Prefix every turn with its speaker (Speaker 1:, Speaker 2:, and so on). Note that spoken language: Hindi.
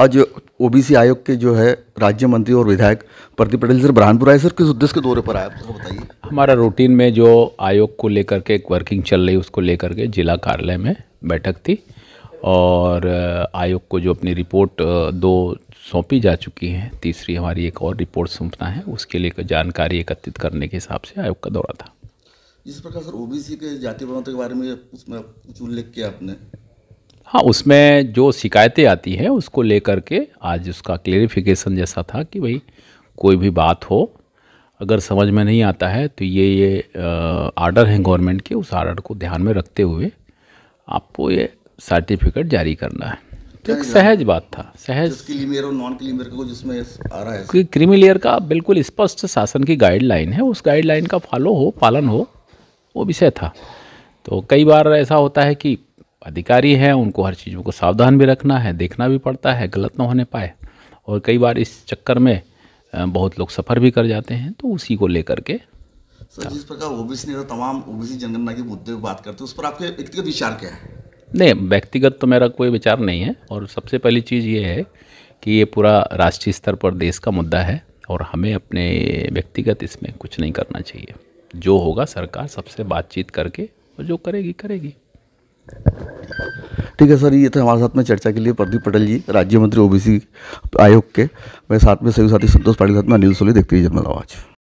Speaker 1: आज ओबीसी आयोग के जो है राज्य मंत्री और विधायक प्रदीप पटेल सर बुरहानपुर आए सर किस उद्देश्य के दौरे पर आए आप तो बताइए
Speaker 2: हमारा रूटीन में जो आयोग को लेकर के एक वर्किंग चल रही उसको लेकर के जिला कार्यालय में बैठक थी और आयोग को जो अपनी रिपोर्ट दो सौंपी जा चुकी हैं तीसरी हमारी एक और रिपोर्ट सौंपना है उसके लिए जानकारी एकत्रित करने के हिसाब से आयोग का दौरा था
Speaker 1: जिस प्रकार सर ओबीसी के जाति प्रमाण के बारे में उसमें कुछ उल्लेख किया आपने
Speaker 2: हाँ उसमें जो शिकायतें आती हैं उसको लेकर के आज उसका क्लेरिफिकेशन जैसा था कि भाई कोई भी बात हो अगर समझ में नहीं आता है तो ये ये आर्डर हैं गवर्नमेंट के उस आर्डर को ध्यान में रखते हुए आपको ये सर्टिफिकेट जारी करना है तो एक सहज बात था सहज
Speaker 1: क्लीमियर और नॉन क्लीमियर को जिसमें आ रहा है
Speaker 2: कि का बिल्कुल स्पष्ट शासन की गाइडलाइन है उस गाइडलाइन का फॉलो हो पालन हो वो विषय था तो कई बार ऐसा होता है कि अधिकारी हैं उनको हर चीज़ों को सावधान भी रखना है देखना भी पड़ता है गलत ना होने पाए और कई बार इस चक्कर में बहुत लोग सफ़र भी कर जाते हैं तो उसी को लेकर के
Speaker 1: सर जिस प्रकार ओबीसी नेता तमाम ओबीसी जनगणना के मुद्दे पर बात करते हैं उस पर आपके व्यक्तिगत विचार क्या है
Speaker 2: नहीं व्यक्तिगत तो मेरा कोई विचार नहीं है और सबसे पहली चीज़ ये है कि ये पूरा राष्ट्रीय स्तर पर देश का मुद्दा है और हमें अपने व्यक्तिगत इसमें कुछ नहीं करना चाहिए जो होगा सरकार सबसे बातचीत करके और जो करेगी करेगी
Speaker 1: ठीक है सर ये थे हमारे साथ में चर्चा के लिए प्रदीप पटेल जी राज्य मंत्री ओबीसी आयोग के मेरे साथ में सभी साथी संतोष पाटिल साथ में अनिल सोली देखते रहिए जन्मदावाज